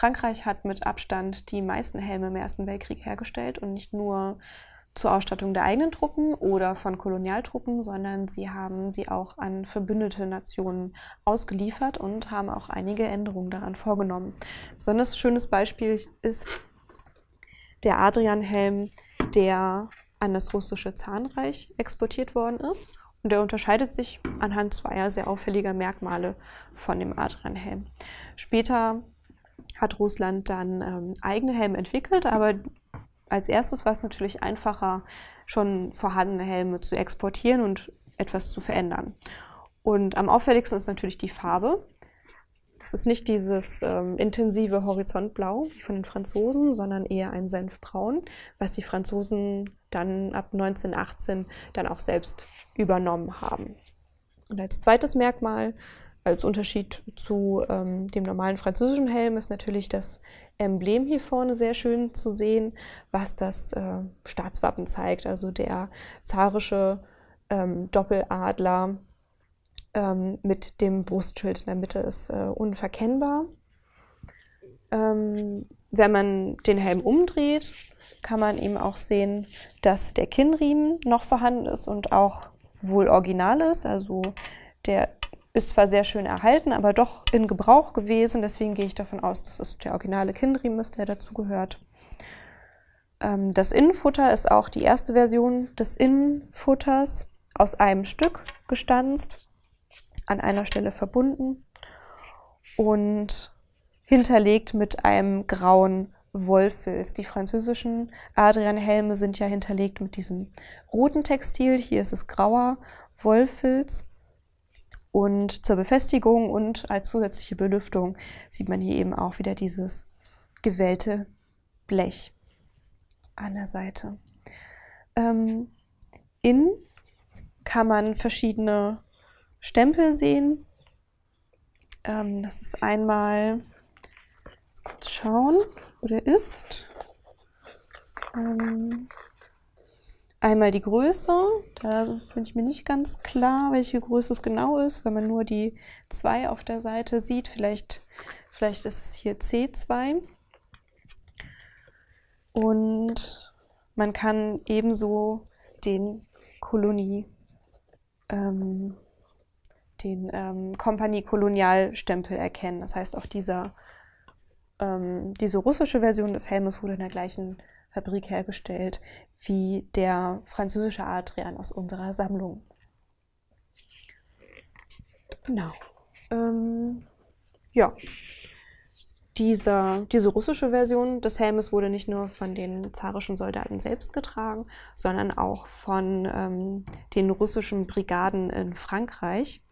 Frankreich hat mit Abstand die meisten Helme im Ersten Weltkrieg hergestellt und nicht nur zur Ausstattung der eigenen Truppen oder von Kolonialtruppen, sondern sie haben sie auch an verbündete Nationen ausgeliefert und haben auch einige Änderungen daran vorgenommen. Besonders schönes Beispiel ist der Adrian-Helm, der an das russische Zahnreich exportiert worden ist. Und der unterscheidet sich anhand zweier sehr auffälliger Merkmale von dem Adrian-Helm. Später hat Russland dann ähm, eigene Helme entwickelt, aber als erstes war es natürlich einfacher, schon vorhandene Helme zu exportieren und etwas zu verändern. Und am auffälligsten ist natürlich die Farbe. Das ist nicht dieses ähm, intensive Horizontblau wie von den Franzosen, sondern eher ein Senfbraun, was die Franzosen dann ab 1918 dann auch selbst übernommen haben. Und als zweites Merkmal als Unterschied zu ähm, dem normalen französischen Helm ist natürlich das Emblem hier vorne sehr schön zu sehen, was das äh, Staatswappen zeigt, also der zarische ähm, Doppeladler ähm, mit dem Brustschild in der Mitte ist äh, unverkennbar. Ähm, wenn man den Helm umdreht, kann man eben auch sehen, dass der Kinnriemen noch vorhanden ist und auch wohl original ist, also der ist zwar sehr schön erhalten, aber doch in Gebrauch gewesen. Deswegen gehe ich davon aus, dass es der originale Kindriem ist, der dazugehört. Ähm, das Innenfutter ist auch die erste Version des Innenfutters aus einem Stück gestanzt, an einer Stelle verbunden und hinterlegt mit einem grauen Wollfilz. Die französischen Adrian-Helme sind ja hinterlegt mit diesem roten Textil. Hier ist es grauer Wollfilz. Und zur Befestigung und als zusätzliche Belüftung sieht man hier eben auch wieder dieses gewellte Blech an der Seite. Ähm, innen kann man verschiedene Stempel sehen. Ähm, das ist einmal, kurz schauen, wo der ist. Ähm, Einmal die Größe, da bin ich mir nicht ganz klar, welche Größe es genau ist. Wenn man nur die 2 auf der Seite sieht, vielleicht, vielleicht ist es hier C2. Und man kann ebenso den Kolonie, ähm, den ähm, Kompanie-Kolonialstempel erkennen. Das heißt, auch dieser, ähm, diese russische Version des Helmes wurde in der gleichen Fabrik hergestellt, wie der französische Adrian aus unserer Sammlung. Genau. Ähm, ja. Dieser, diese russische Version des Helmes wurde nicht nur von den zarischen Soldaten selbst getragen, sondern auch von ähm, den russischen Brigaden in Frankreich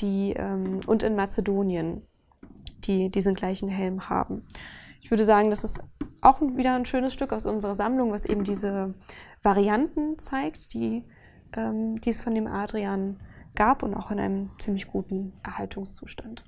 die, ähm, und in Mazedonien, die diesen gleichen Helm haben. Ich würde sagen, das ist auch wieder ein schönes Stück aus unserer Sammlung, was eben diese Varianten zeigt, die, ähm, die es von dem Adrian gab und auch in einem ziemlich guten Erhaltungszustand.